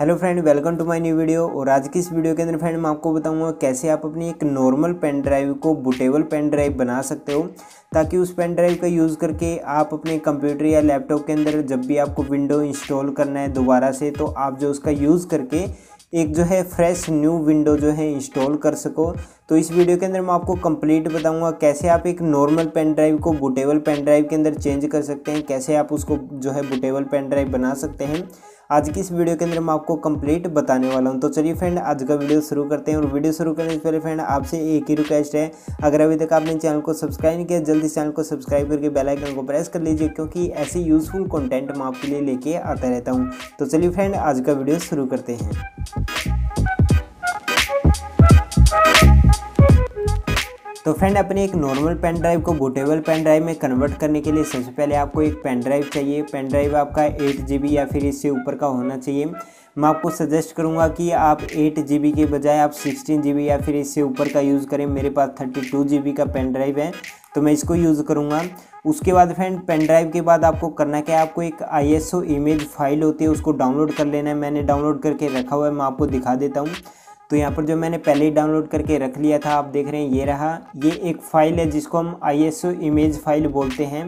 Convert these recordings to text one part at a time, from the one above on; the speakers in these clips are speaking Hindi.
hello friend welcome to my new video और आज की इस वीडियो के अंदर फ्रेंड मैं आपको बताऊंगा कैसे आप अपनी एक नॉर्मल पेन ड्राइव को बुटेबल पेन ड्राइव बना सकते हो ताकि उस पेन ड्राइव का यूज़ करके आप अपने कंप्यूटर या लैपटॉप के अंदर जब भी आपको विंडो इंस्टॉल करना है दोबारा से तो आप जो उसका यूज़ करके एक जो है फ्रेश न्यू विंडो जो है इंस्टॉल कर सको तो इस वीडियो के अंदर मैं आपको कंप्लीट बताऊंगा कैसे आप एक नॉर्मल पेन ड्राइव को बुटेबल पेन ड्राइव के अंदर चेंज कर सकते हैं कैसे आप उसको जो है बुटेबल पेन ड्राइव बना सकते हैं आज की इस वीडियो के अंदर मैं आपको कंप्लीट बताने वाला हूँ तो चलिए फ्रेंड आज का वीडियो शुरू करते हैं और वीडियो शुरू करने से पहले फ्रेंड आपसे एक ही रिक्वेस्ट है अगर अभी तक आपने चैनल को सब्सक्राइब नहीं किया जल्दी चैनल को सब्सक्राइब करके बेलाइकन को प्रेस कर लीजिए क्योंकि ऐसे यूजफुल कॉन्टेंट मैं आपके लिए लेके आता रहता हूँ तो चलिए फ्रेंड आज का वीडियो शुरू करते हैं तो फ्रेंड अपने एक नॉर्मल पेन ड्राइव को बूटेबल पेन ड्राइव में कन्वर्ट करने के लिए सबसे पहले आपको एक पेन ड्राइव चाहिए पेन ड्राइव आपका एट जी या फिर इससे ऊपर का होना चाहिए मैं आपको सजेस्ट करूंगा कि आप एट जी के बजाय आप सिक्सटीन जी या फिर इससे ऊपर का यूज़ करें मेरे पास थर्टी टू जी का पेन ड्राइव है तो मैं इसको यूज़ करूँगा उसके बाद फ्रेंड पेन ड्राइव के बाद आपको करना क्या है आपको एक आई इमेज फाइल होती है उसको डाउनलोड कर लेना है मैंने डाउनलोड करके रखा हुआ है मैं आपको दिखा देता हूँ तो यहाँ पर जो मैंने पहले ही डाउनलोड करके रख लिया था आप देख रहे हैं ये रहा ये एक फ़ाइल है जिसको हम आई इमेज फाइल बोलते हैं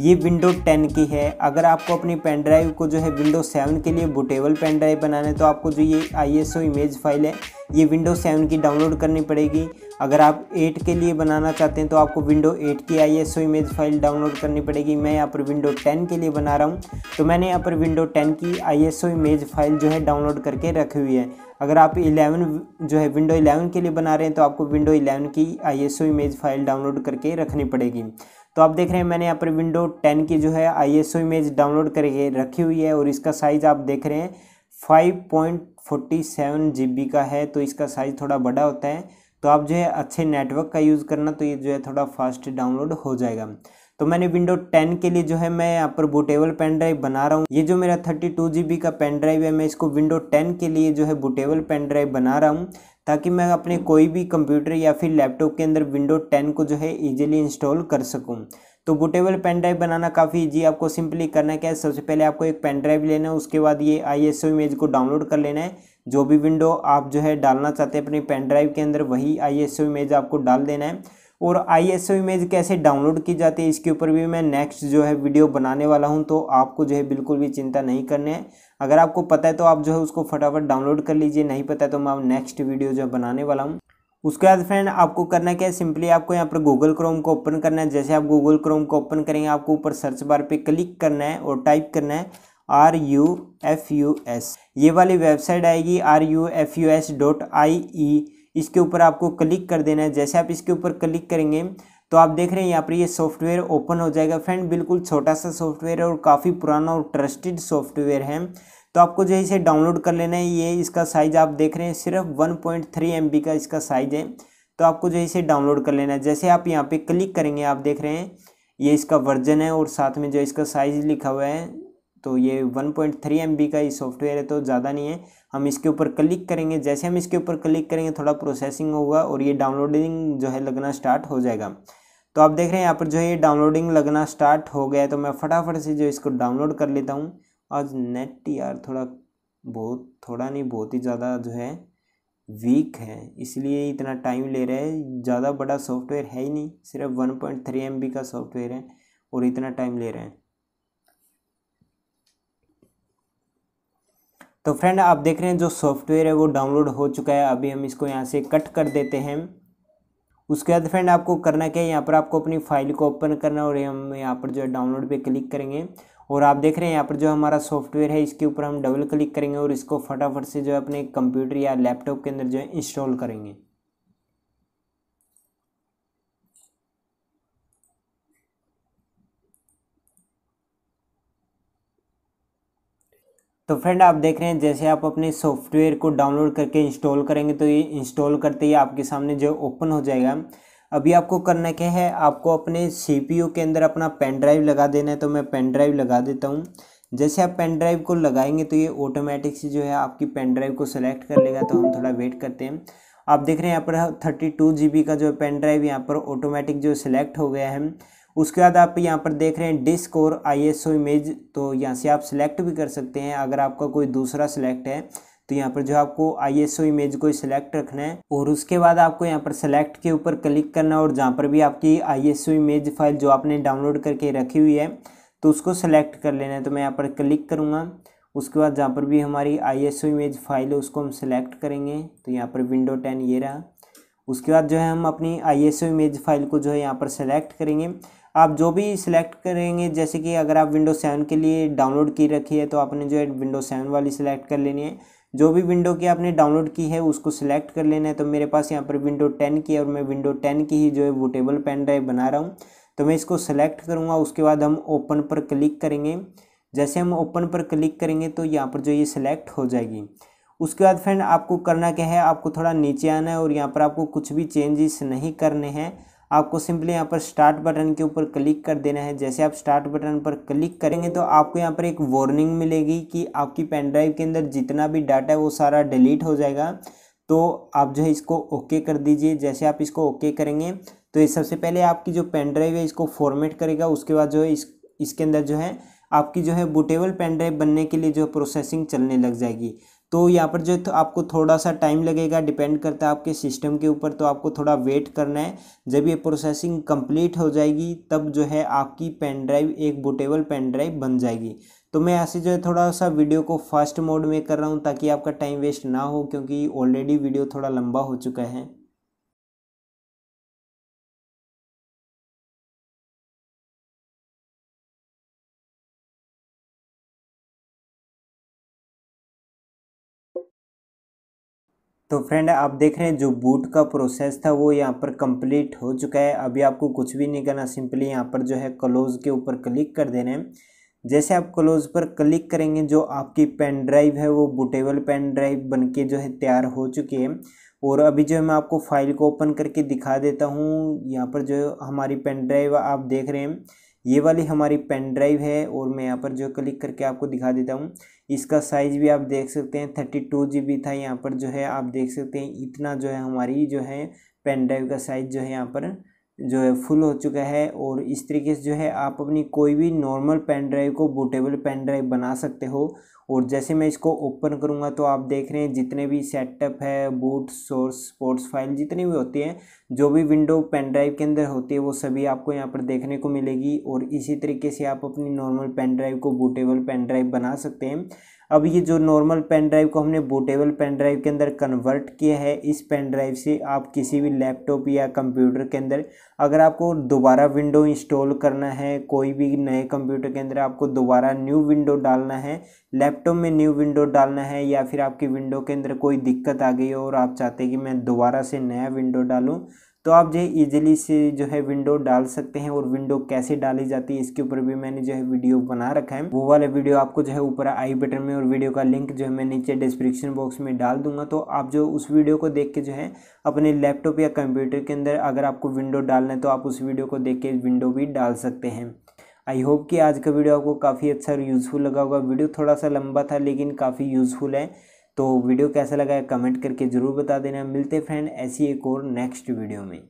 ये विंडो टेन की है अगर आपको अपनी पेन ड्राइव को जो है विंडो सेवन के लिए बुटेबल पेन ड्राइव बनाना है तो आपको जो ये आई इमेज फाइल है ये विंडो सेवन की डाउनलोड करनी पड़ेगी अगर आप एट के लिए बनाना चाहते हैं तो आपको विंडो एट की I S image file download करनी पड़ेगी मैं यहाँ पर विंडो टेन के लिए बना रहा हूँ तो मैंने यहाँ पर विंडो टेन की आई एस इमेज फाइल जो है डाउनलोड करके रखी हुई है अगर आप 11 जो है विंडो 11 के लिए बना रहे हैं तो आपको विंडो 11 की आई इमेज फाइल डाउनलोड करके रखनी पड़ेगी तो आप देख रहे हैं मैंने यहाँ पर विंडो 10 की जो है आई इमेज डाउनलोड करके रखी हुई है और इसका साइज़ आप देख रहे हैं five point forty seven G B का है तो इसका साइज़ थोड़ा बड़ा होता है तो आप जो है अच्छे नेटवर्क का यूज़ करना तो ये जो है थोड़ा फास्ट डाउनलोड हो जाएगा तो मैंने विंडो 10 के लिए जो है मैं यहाँ पर बुटेबल पेन ड्राइव बना रहा हूँ ये जो मेरा 32 जीबी का पेन ड्राइव है मैं इसको विंडो 10 के लिए जो है बुटेबल पेन ड्राइव बना रहा हूँ ताकि मैं अपने कोई भी कंप्यूटर या फिर लैपटॉप के अंदर विंडो टेन को जो है ईजिली इंस्टॉल कर सकूँ तो बुटेबल पेन ड्राइव बनाना काफ़ी ईजी आपको सिंपली करना क्या है सबसे पहले आपको एक पेन ड्राइव लेना है उसके बाद ये आई इमेज को डाउनलोड कर लेना है जो भी विंडो आप जो है डालना चाहते हैं अपनी पेन ड्राइव के अंदर वही आई इमेज आपको डाल देना है और आई इमेज कैसे डाउनलोड की जाती है इसके ऊपर भी मैं नेक्स्ट जो है वीडियो बनाने वाला हूं तो आपको जो है बिल्कुल भी चिंता नहीं करनी है अगर आपको पता है तो आप जो है उसको फटाफट डाउनलोड कर लीजिए नहीं पता है तो मैं नेक्स्ट वीडियो जो बनाने वाला हूँ उसके बाद फ्रेंड आपको करना क्या है सिंपली आपको यहाँ पर गूगल क्रोम को ओपन करना है जैसे आप गूगल क्रोम को ओपन करेंगे आपको ऊपर सर्च बार पे क्लिक करना है और टाइप करना है R U F U S ये वाली वेबसाइट आएगी R U F U S dot I E इसके ऊपर आपको क्लिक कर देना है जैसे आप इसके ऊपर क्लिक करेंगे तो आप देख रहे हैं यहाँ पर ये सॉफ्टवेयर ओपन हो जाएगा फ्रेंड बिल्कुल छोटा सा सॉफ्टवेयर है और काफ़ी पुराना और ट्रस्टेड सॉफ्टवेयर है तो आपको जो है इसे डाउनलोड कर लेना है ये इसका साइज़ आप देख रहे हैं सिर्फ one point three M B का इसका साइज़ है तो आपको जो है इसे डाउनलोड कर लेना है जैसे आप यहाँ पे क्लिक करेंगे आप देख रहे हैं ये इसका वर्जन है और साथ में जो इसका साइज़ लिखा हुआ है तो ये one point three M B का ये सॉफ्टवेयर है तो ज़्यादा नहीं है हम इसके ऊपर क्लिक करेंगे जैसे हम इसके ऊपर क्लिक करेंगे थोड़ा प्रोसेसिंग होगा और ये डाउनलोडिंग जो है लगना स्टार्ट हो जाएगा तो आप देख रहे हैं यहाँ पर जो है ये डाउनलोडिंग लगना स्टार्ट हो गया है तो मैं फटाफट से जो इसको डाउनलोड कर लेता हूँ आज नेट यार थोड़ा बहुत थोड़ा नहीं बहुत ही ज़्यादा जो है वीक है इसलिए इतना टाइम ले रहा है ज़्यादा बड़ा सॉफ्टवेयर है ही नहीं सिर्फ one point three M B का सॉफ्टवेयर है और इतना टाइम ले रहे हैं तो फ्रेंड आप देख रहे हैं जो सॉफ्टवेयर है वो डाउनलोड हो चुका है अभी हम इसको यहाँ से कट कर देते हैं उसके बाद फ्रेंड आपको करना क्या है यहाँ पर आपको अपनी फाइल को ओपन करना और हम यहाँ पर जो है डाउनलोड पे क्लिक करेंगे और आप देख रहे हैं यहाँ पर जो हमारा सॉफ्टवेयर है इसके ऊपर हम डबल क्लिक करेंगे और इसको फटाफट से जो है अपने कंप्यूटर या लैपटॉप के अंदर जो है इंस्टॉल करेंगे तो फ्रेंड आप देख रहे हैं जैसे आप अपने सॉफ्टवेयर को डाउनलोड करके इंस्टॉल करेंगे तो ये इंस्टॉल करते ही आपके सामने जो ओपन हो जाएगा अभी आपको करना क्या है आपको अपने सी के अंदर अपना पेन ड्राइव लगा देना है तो मैं पेन ड्राइव लगा देता हूँ जैसे आप पेन ड्राइव को लगाएंगे तो ये ऑटोमेटिक से जो है आपकी पेन ड्राइव को सेलेक्ट कर लेगा तो हम थोड़ा वेट करते हैं आप देख रहे हैं यहाँ पर थर्टी टू जी बी का जो पेन ड्राइव यहाँ पर ऑटोमेटिक जो सिलेक्ट हो गया है उसके बाद आप यहाँ पर देख रहे हैं डिस्क और आई एस ओ इमेज तो यहाँ से आप सिलेक्ट भी कर सकते हैं अगर आपका कोई दूसरा सिलेक्ट है तो यहाँ पर जो आपको आई इमेज को सिलेक्ट रखना है और उसके बाद आपको यहाँ पर सेलेक्ट के ऊपर क्लिक करना और जहाँ पर भी आपकी आई इमेज फाइल जो आपने डाउनलोड करके रखी हुई है तो उसको सेलेक्ट कर लेना है तो मैं यहाँ पर क्लिक करूँगा उसके बाद जहाँ पर भी हमारी आई इमेज फाइल है उसको हम सेलेक्ट करेंगे तो यहाँ पर विंडो टेन ये रहा उसके बाद जो है हम अपनी आई इमेज फाइल को जो है यहाँ पर सेलेक्ट करेंगे आप जो भी सिलेक्ट करेंगे जैसे कि अगर आप विंडो सेवन के लिए डाउनलोड की रखी है तो आपने जो है विंडो सेवन वाली सिलेक्ट कर लेनी है जो भी विंडो की आपने डाउनलोड की है उसको सिलेक्ट कर लेना है तो मेरे पास यहाँ पर विंडो टेन की है और मैं विंडो टेन की ही जो है वो टेबल पेन ड्राइव बना रहा हूँ तो मैं इसको सिलेक्ट करूँगा उसके बाद हम ओपन पर क्लिक करेंगे जैसे हम ओपन पर क्लिक करेंगे तो यहाँ पर जो ये सिलेक्ट हो जाएगी उसके बाद फ्रेंड आपको करना क्या है आपको थोड़ा नीचे आना है और यहाँ पर आपको कुछ भी चेंजेस नहीं करने हैं आपको सिंपली यहाँ पर स्टार्ट बटन के ऊपर क्लिक कर देना है जैसे आप स्टार्ट बटन पर क्लिक करेंगे तो आपको यहाँ पर एक वार्निंग मिलेगी कि आपकी पेन ड्राइव के अंदर जितना भी डाटा है वो सारा डिलीट हो जाएगा तो आप जो है इसको ओके कर दीजिए जैसे आप इसको ओके करेंगे तो ये सबसे पहले आपकी जो पेन ड्राइव है इसको फॉर्मेट करेगा उसके बाद जो है इस इसके अंदर जो है आपकी जो है बुटेबल पेन ड्राइव बनने के लिए जो प्रोसेसिंग चलने लग जाएगी तो यहाँ पर जो तो आपको थोड़ा सा टाइम लगेगा डिपेंड करता है आपके सिस्टम के ऊपर तो आपको थोड़ा वेट करना है जब ये प्रोसेसिंग कंप्लीट हो जाएगी तब जो है आपकी पेन ड्राइव एक बुटेबल पेन ड्राइव बन जाएगी तो मैं ऐसे जो है थोड़ा सा वीडियो को फास्ट मोड में कर रहा हूँ ताकि आपका टाइम वेस्ट ना हो क्योंकि ऑलरेडी वीडियो थोड़ा लंबा हो चुका है तो फ्रेंड आप देख रहे हैं जो बूट का प्रोसेस था वो यहाँ पर कंप्लीट हो चुका है अभी आपको कुछ भी नहीं करना सिंपली यहाँ पर जो है क्लोज़ के ऊपर क्लिक कर देना है जैसे आप क्लोज़ पर क्लिक करेंगे जो आपकी पेन ड्राइव है वो बूटेबल पेन ड्राइव बनके जो है तैयार हो चुकी है और अभी जो है मैं आपको फाइल को ओपन करके दिखा देता हूँ यहाँ पर जो हमारी पेन ड्राइव आप देख रहे हैं ये वाली हमारी पेन ड्राइव है और मैं यहाँ पर जो क्लिक करके आपको दिखा देता हूँ इसका साइज़ भी आप देख सकते हैं थर्टी टू जी बी था यहाँ पर जो है आप देख सकते हैं इतना जो है हमारी जो है पेन ड्राइव का साइज़ जो है यहाँ पर जो है फुल हो चुका है और इस तरीके से जो है आप अपनी कोई भी नॉर्मल पेन ड्राइव को बूटेबल पेन ड्राइव बना सकते हो और जैसे मैं इसको ओपन करूँगा तो आप देख रहे हैं जितने भी सेटअप है बूट सोर्स स्पोर्ट्स फाइल जितनी भी होती हैं जो भी विंडो पेन ड्राइव के अंदर होती है वो सभी आपको यहाँ पर देखने को मिलेगी और इसी तरीके से आप अपनी नॉर्मल पेन ड्राइव को बूटेबल पेन ड्राइव बना सकते हैं अब ये जो नॉर्मल पेन ड्राइव को हमने बूटेबल पेन ड्राइव के अंदर कन्वर्ट किया है इस पेन ड्राइव से आप किसी भी लैपटॉप या कंप्यूटर के अंदर अगर आपको दोबारा विंडो इंस्टॉल करना है कोई भी नए कंप्यूटर के अंदर आपको दोबारा न्यू विंडो डालना है लैपटॉप में न्यू विंडो डालना है या फिर आपकी विंडो के अंदर कोई दिक्कत आ गई हो और आप चाहते हैं कि मैं दोबारा से नया विंडो डालूँ तो आप जो है ईजिली से जो है विंडो डाल सकते हैं और विंडो कैसे डाली जाती है इसके ऊपर भी मैंने जो है वीडियो बना रखा है वो वाला वीडियो आपको जो है ऊपर आई बटन में और वीडियो का लिंक जो है मैं नीचे डिस्क्रिप्शन बॉक्स में डाल दूंगा तो आप जो उस वीडियो को देख के जो है अपने लैपटॉप या कंप्यूटर के अंदर अगर आपको विंडो डालना है तो आप उस वीडियो को देख के विंडो भी डाल सकते हैं आई होप कि आज का वीडियो आपको काफ़ी अच्छा और यूज़फुल लगा होगा वीडियो थोड़ा सा लंबा था लेकिन काफ़ी यूज़फुल है तो वीडियो कैसा लगा है कमेंट करके ज़रूर बता देना मिलते फ्रेंड ऐसी एक और नेक्स्ट वीडियो में